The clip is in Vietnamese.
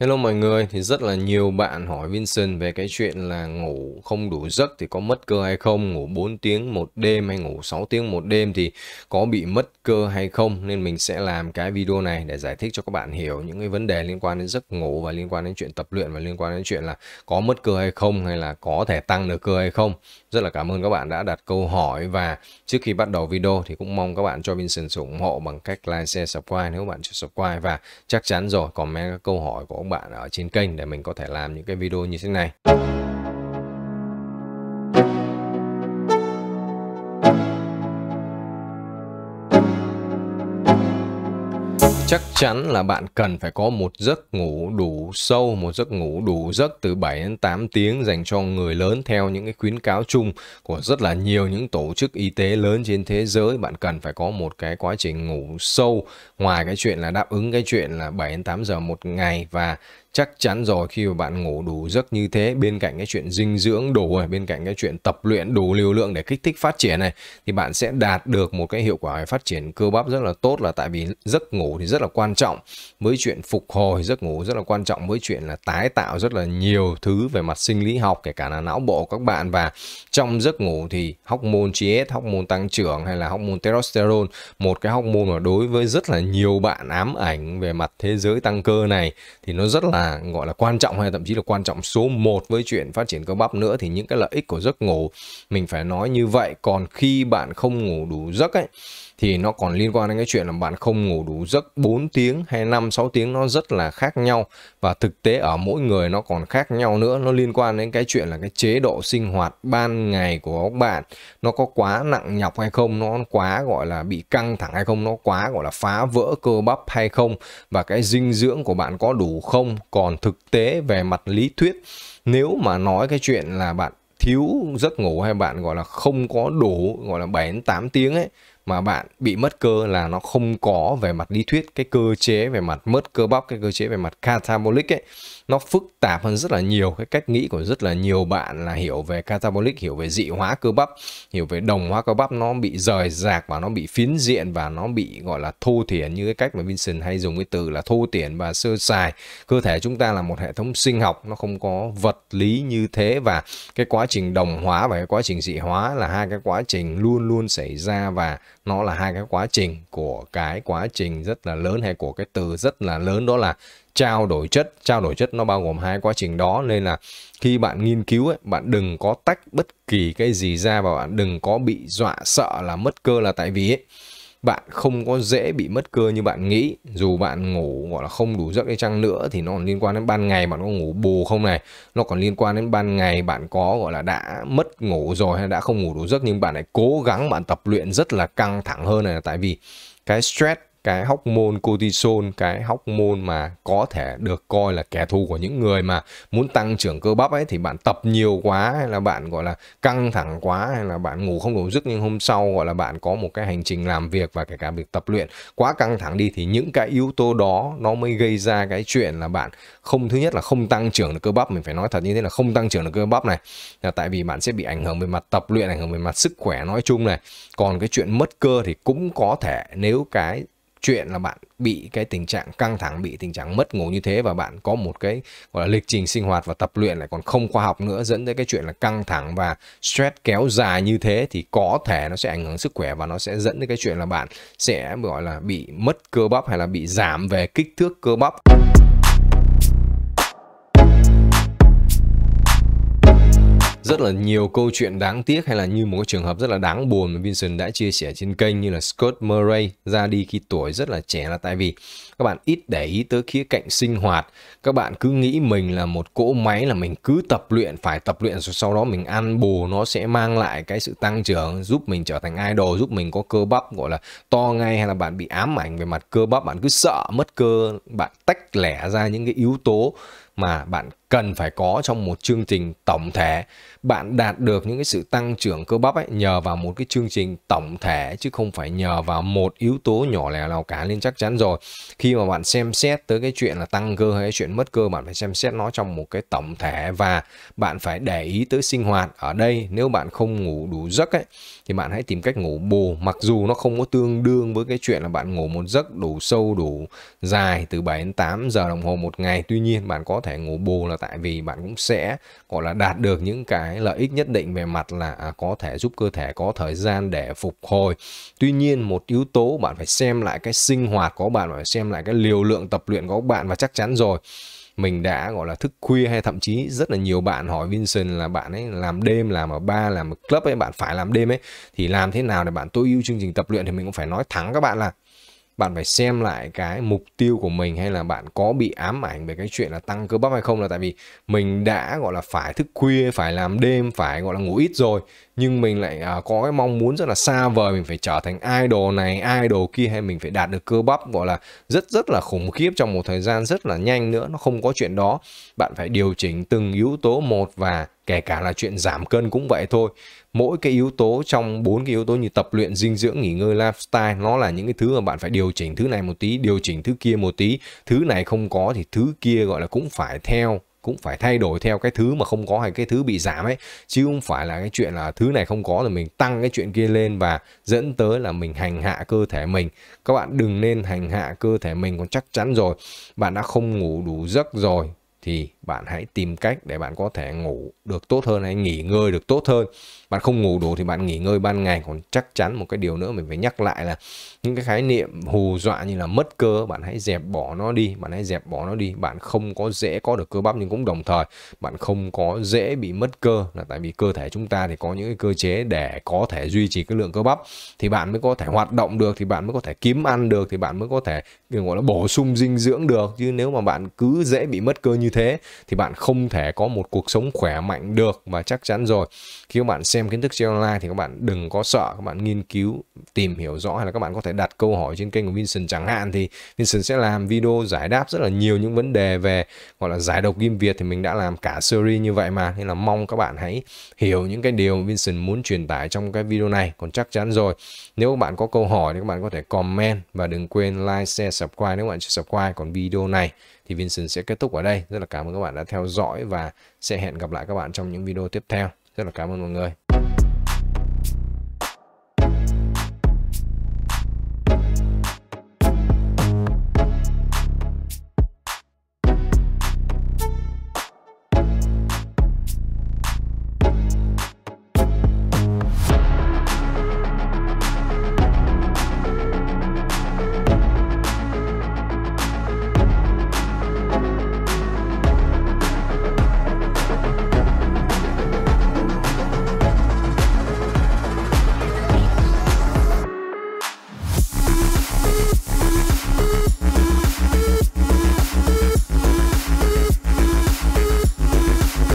Hello mọi người, thì rất là nhiều bạn hỏi Vincent về cái chuyện là ngủ không đủ giấc thì có mất cơ hay không, ngủ 4 tiếng một đêm hay ngủ 6 tiếng một đêm thì có bị mất cơ hay không nên mình sẽ làm cái video này để giải thích cho các bạn hiểu những cái vấn đề liên quan đến giấc ngủ và liên quan đến chuyện tập luyện và liên quan đến chuyện là có mất cơ hay không hay là có thể tăng được cơ hay không. Rất là cảm ơn các bạn đã đặt câu hỏi và trước khi bắt đầu video thì cũng mong các bạn cho Vincent sự ủng hộ bằng cách like, share, subscribe nếu bạn chưa subscribe và chắc chắn rồi comment các câu hỏi của bạn ở trên kênh để mình có thể làm những cái video như thế này chắc chắn là bạn cần phải có một giấc ngủ đủ sâu, một giấc ngủ đủ giấc từ 7 đến 8 tiếng dành cho người lớn theo những cái khuyến cáo chung của rất là nhiều những tổ chức y tế lớn trên thế giới. Bạn cần phải có một cái quá trình ngủ sâu ngoài cái chuyện là đáp ứng cái chuyện là 7 đến 8 giờ một ngày và chắc chắn rồi khi mà bạn ngủ đủ giấc như thế bên cạnh cái chuyện dinh dưỡng đủ này bên cạnh cái chuyện tập luyện đủ liều lượng để kích thích phát triển này thì bạn sẽ đạt được một cái hiệu quả phát triển cơ bắp rất là tốt là tại vì giấc ngủ thì rất là quan trọng với chuyện phục hồi giấc ngủ rất là quan trọng với chuyện là tái tạo rất là nhiều thứ về mặt sinh lý học kể cả là não bộ các bạn và trong giấc ngủ thì hormone GH hormone tăng trưởng hay là hormone testosterone một cái hormone mà đối với rất là nhiều bạn ám ảnh về mặt thế giới tăng cơ này thì nó rất là gọi là quan trọng hay thậm chí là quan trọng số 1 với chuyện phát triển cơ bắp nữa thì những cái lợi ích của giấc ngủ mình phải nói như vậy còn khi bạn không ngủ đủ giấc ấy thì nó còn liên quan đến cái chuyện là bạn không ngủ đủ giấc 4 tiếng hay 5 6 tiếng nó rất là khác nhau và thực tế ở mỗi người nó còn khác nhau nữa nó liên quan đến cái chuyện là cái chế độ sinh hoạt ban ngày của các bạn nó có quá nặng nhọc hay không nó quá gọi là bị căng thẳng hay không nó quá gọi là phá vỡ cơ bắp hay không và cái dinh dưỡng của bạn có đủ không còn thực tế về mặt lý thuyết nếu mà nói cái chuyện là bạn thiếu giấc ngủ hay bạn gọi là không có đủ gọi là 7 đến 8 tiếng ấy mà bạn bị mất cơ là nó không có về mặt lý thuyết cái cơ chế về mặt mất cơ bắp cái cơ chế về mặt catabolic ấy nó phức tạp hơn rất là nhiều cái cách nghĩ của rất là nhiều bạn là hiểu về catabolic hiểu về dị hóa cơ bắp hiểu về đồng hóa cơ bắp nó bị rời rạc và nó bị phiến diện và nó bị gọi là thô thiển như cái cách mà Vincent hay dùng cái từ là thô tiển và sơ sài cơ thể chúng ta là một hệ thống sinh học nó không có vật lý như thế và cái quá trình đồng hóa và cái quá trình dị hóa là hai cái quá trình luôn luôn xảy ra và nó là hai cái quá trình của cái quá trình rất là lớn hay của cái từ rất là lớn đó là trao đổi chất trao đổi chất nó bao gồm hai quá trình đó nên là khi bạn nghiên cứu ấy, bạn đừng có tách bất kỳ cái gì ra và bạn đừng có bị dọa sợ là mất cơ là tại vì ấy, bạn không có dễ bị mất cơ như bạn nghĩ dù bạn ngủ gọi là không đủ giấc đi chăng nữa thì nó còn liên quan đến ban ngày bạn có ngủ bù không này nó còn liên quan đến ban ngày bạn có gọi là đã mất ngủ rồi hay đã không ngủ đủ giấc nhưng bạn lại cố gắng bạn tập luyện rất là căng thẳng hơn này là tại vì cái stress cái hóc môn cortisol cái hóc môn mà có thể được coi là kẻ thù của những người mà muốn tăng trưởng cơ bắp ấy thì bạn tập nhiều quá hay là bạn gọi là căng thẳng quá hay là bạn ngủ không đủ giấc nhưng hôm sau gọi là bạn có một cái hành trình làm việc và kể cả việc tập luyện quá căng thẳng đi thì những cái yếu tố đó nó mới gây ra cái chuyện là bạn không thứ nhất là không tăng trưởng được cơ bắp mình phải nói thật như thế là không tăng trưởng được cơ bắp này là tại vì bạn sẽ bị ảnh hưởng về mặt tập luyện ảnh hưởng về mặt sức khỏe nói chung này còn cái chuyện mất cơ thì cũng có thể nếu cái chuyện là bạn bị cái tình trạng căng thẳng bị tình trạng mất ngủ như thế và bạn có một cái gọi là lịch trình sinh hoạt và tập luyện lại còn không khoa học nữa dẫn tới cái chuyện là căng thẳng và stress kéo dài như thế thì có thể nó sẽ ảnh hưởng sức khỏe và nó sẽ dẫn tới cái chuyện là bạn sẽ gọi là bị mất cơ bắp hay là bị giảm về kích thước cơ bắp. rất là nhiều câu chuyện đáng tiếc hay là như một cái trường hợp rất là đáng buồn mà Vincent đã chia sẻ trên kênh như là Scott Murray ra đi khi tuổi rất là trẻ là tại vì các bạn ít để ý tới khía cạnh sinh hoạt các bạn cứ nghĩ mình là một cỗ máy là mình cứ tập luyện phải tập luyện rồi sau đó mình ăn bù nó sẽ mang lại cái sự tăng trưởng giúp mình trở thành idol giúp mình có cơ bắp gọi là to ngay hay là bạn bị ám ảnh về mặt cơ bắp bạn cứ sợ mất cơ bạn tách lẻ ra những cái yếu tố mà bạn cần phải có trong một chương trình tổng thể bạn đạt được những cái sự tăng trưởng cơ bắp ấy nhờ vào một cái chương trình tổng thể chứ không phải nhờ vào một yếu tố nhỏ lẻ nào cả nên chắc chắn rồi khi mà bạn xem xét tới cái chuyện là tăng cơ hay cái chuyện mất cơ bạn phải xem xét nó trong một cái tổng thể và bạn phải để ý tới sinh hoạt ở đây nếu bạn không ngủ đủ giấc ấy thì bạn hãy tìm cách ngủ bù mặc dù nó không có tương đương với cái chuyện là bạn ngủ một giấc đủ sâu đủ dài từ 7 đến 8 giờ đồng hồ một ngày tuy nhiên bạn có thể thể ngủ bù là tại vì bạn cũng sẽ gọi là đạt được những cái lợi ích nhất định về mặt là à, có thể giúp cơ thể có thời gian để phục hồi tuy nhiên một yếu tố bạn phải xem lại cái sinh hoạt của bạn phải xem lại cái liều lượng tập luyện của bạn và chắc chắn rồi mình đã gọi là thức khuya hay thậm chí rất là nhiều bạn hỏi Vincent là bạn ấy làm đêm làm ở ba làm ở club ấy bạn phải làm đêm ấy thì làm thế nào để bạn tối ưu chương trình tập luyện thì mình cũng phải nói thẳng các bạn là bạn phải xem lại cái mục tiêu của mình hay là bạn có bị ám ảnh về cái chuyện là tăng cơ bắp hay không là tại vì mình đã gọi là phải thức khuya phải làm đêm phải gọi là ngủ ít rồi nhưng mình lại à, có cái mong muốn rất là xa vời mình phải trở thành idol này idol kia hay mình phải đạt được cơ bắp gọi là rất rất là khủng khiếp trong một thời gian rất là nhanh nữa nó không có chuyện đó bạn phải điều chỉnh từng yếu tố một và kể cả là chuyện giảm cân cũng vậy thôi mỗi cái yếu tố trong bốn cái yếu tố như tập luyện dinh dưỡng nghỉ ngơi lifestyle nó là những cái thứ mà bạn phải điều chỉnh thứ này một tí điều chỉnh thứ kia một tí thứ này không có thì thứ kia gọi là cũng phải theo cũng phải thay đổi theo cái thứ mà không có hay cái thứ bị giảm ấy chứ không phải là cái chuyện là thứ này không có là mình tăng cái chuyện kia lên và dẫn tới là mình hành hạ cơ thể mình các bạn đừng nên hành hạ cơ thể mình còn chắc chắn rồi bạn đã không ngủ đủ giấc rồi thì bạn hãy tìm cách để bạn có thể ngủ được tốt hơn hay nghỉ ngơi được tốt hơn bạn không ngủ đủ thì bạn nghỉ ngơi ban ngày còn chắc chắn một cái điều nữa mình phải nhắc lại là những cái khái niệm hù dọa như là mất cơ bạn hãy dẹp bỏ nó đi bạn hãy dẹp bỏ nó đi bạn không có dễ có được cơ bắp nhưng cũng đồng thời bạn không có dễ bị mất cơ là tại vì cơ thể chúng ta thì có những cái cơ chế để có thể duy trì cái lượng cơ bắp thì bạn mới có thể hoạt động được thì bạn mới có thể kiếm ăn được thì bạn mới có thể gọi là bổ sung dinh dưỡng được chứ nếu mà bạn cứ dễ bị mất cơ như thế thì bạn không thể có một cuộc sống khỏe mạnh được và chắc chắn rồi khi các bạn xem kiến thức trên online thì các bạn đừng có sợ các bạn nghiên cứu tìm hiểu rõ hay là các bạn có thể đặt câu hỏi trên kênh của Vincent chẳng hạn thì Vincent sẽ làm video giải đáp rất là nhiều những vấn đề về gọi là giải độc kim Việt thì mình đã làm cả series như vậy mà nên là mong các bạn hãy hiểu những cái điều Vincent muốn truyền tải trong cái video này còn chắc chắn rồi nếu các bạn có câu hỏi thì các bạn có thể comment và đừng quên like, share, subscribe nếu bạn chưa subscribe còn video này thì Vincent sẽ kết thúc ở đây. Rất là cảm ơn các bạn đã theo dõi và sẽ hẹn gặp lại các bạn trong những video tiếp theo. Rất là cảm ơn mọi người.